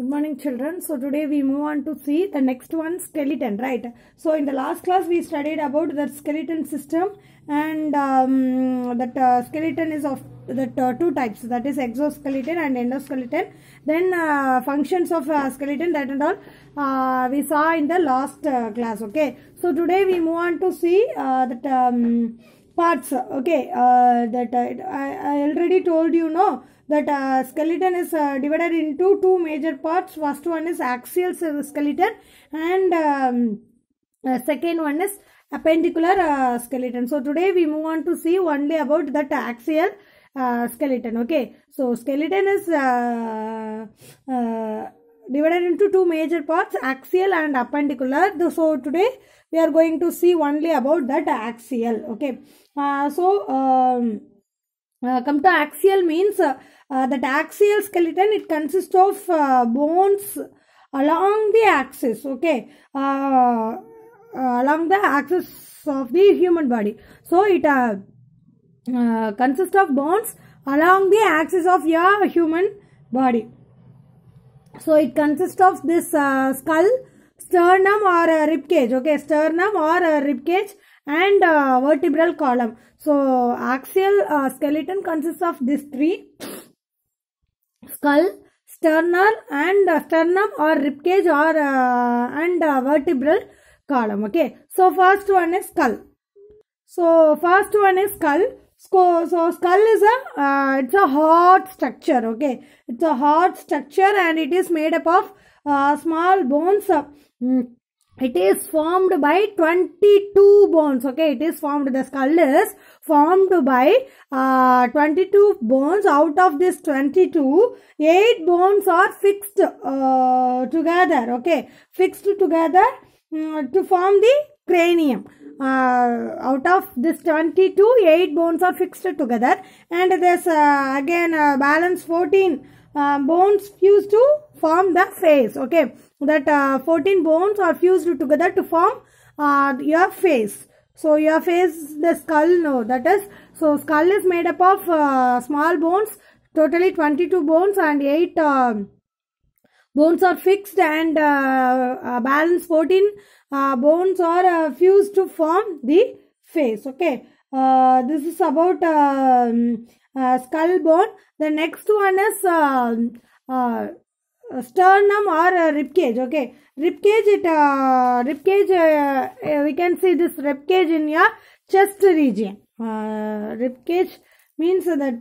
Good morning children. So today we move on to see the next one skeleton, right? So in the last class we studied about the skeleton system and um, that uh, skeleton is of the uh, two types that is exoskeleton and endoskeleton. Then uh, functions of uh, skeleton that and all uh, we saw in the last uh, class, okay? So today we move on to see that um, parts, okay? that I, I already told you, no? that uh, skeleton is uh, divided into two major parts first one is axial skeleton and um, uh, second one is appendicular uh, skeleton so today we move on to see only about that axial uh, skeleton okay so skeleton is uh, divided into two major parts axial and appendicular so today we are going to see only about that axial okay so um, uh, come to axial means uh, uh, that axial skeleton it consists of uh, bones along the axis okay uh, along the axis of the human body so it consists of bones along the axis of your human body so it consists of this skull sternum or rib cage okay sternum or rib cage and uh, vertebral column. So axial uh, skeleton consists of these three skull, sternum and uh, sternum or rib cage or uh, and uh, vertebral column. Okay. So first one is skull. So first one is skull. So, so skull is a uh, it's a hard structure. Okay. It's a hard structure and it is made up of small bones. Mm it is formed by 22 bones okay it is formed the skull is formed by uh, 22 bones out of this 22 8 bones are fixed uh, together okay fixed together um, to form the cranium uh, out of this 22 8 bones are fixed together and there's uh, again uh, balance 14 uh, bones fused to form the face okay that uh, 14 bones are fused together to form uh, your face. So your face, the skull, no, that is, so skull is made up of uh, small bones, totally 22 bones and 8 um, bones are fixed and uh, balance 14 uh, bones are uh, fused to form the face. Okay, this is about um, skull bone. The next one is um, sternum or uh, rib cage, okay Rib cage it uh, ribcage uh, uh, we can see this rib cage in your chest region uh, Rib cage means that. uh, that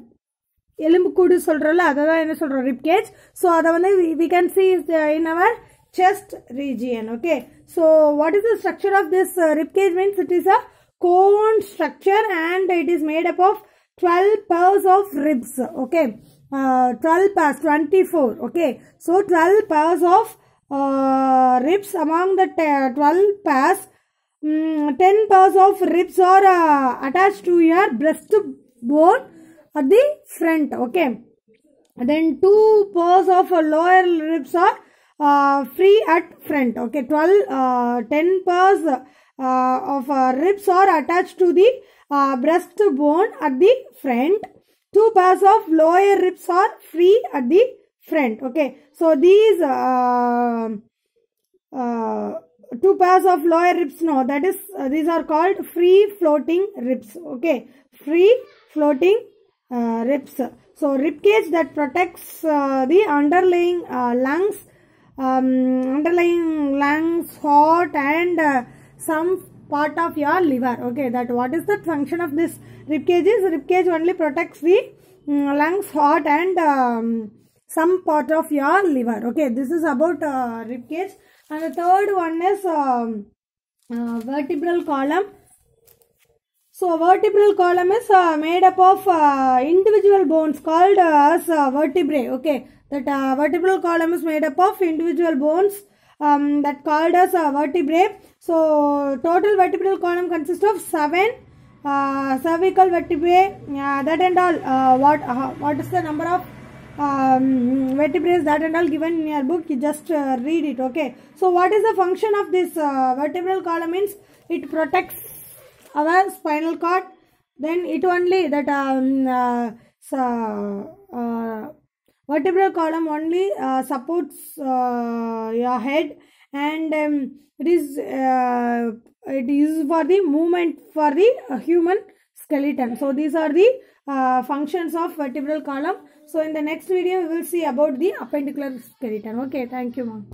elimbukudu solrala adha enna rib cage. so adha vandu we can see is in our chest region okay so what is the structure of this rib cage means it is a cone structure and it is made up of 12 pairs of ribs okay uh, 12 pairs 24 okay so 12 pairs of uh, ribs among the 12 pairs um, 10 pairs of ribs are uh, attached to your breastbone at the front okay then 2 pairs of lower ribs are uh, free at front okay 12 uh, 10 pairs uh, of ribs are attached to the breastbone at the front Two pairs of lower ribs are free at the front. Okay. So these uh, uh, two pairs of lower ribs, no, that is, uh, these are called free floating ribs. Okay. Free floating uh, ribs. So rib cage that protects uh, the underlying uh, lungs, um, underlying lungs, heart and some part of your liver okay that what is the function of this rib cage is rib cage only protects the um, lungs heart and um, some part of your liver okay this is about uh, rib cage and the third one is um, uh, vertebral column so vertebral column is uh, made up of uh, individual bones called uh, as uh, vertebrae okay that uh, vertebral column is made up of individual bones um, that called as a vertebrae. So total vertebral column consists of seven uh, cervical vertebrae. Yeah, that and all. Uh, what uh, what is the number of um, vertebrae that and all given in your book? You just uh, read it. Okay. So what is the function of this uh, vertebral column? Means it protects our spinal cord. Then it only that um, uh, so vertebral column only uh, supports uh, your head and um, it is uh, it is for the movement for the uh, human skeleton so these are the uh, functions of vertebral column so in the next video we will see about the appendicular skeleton okay thank you mom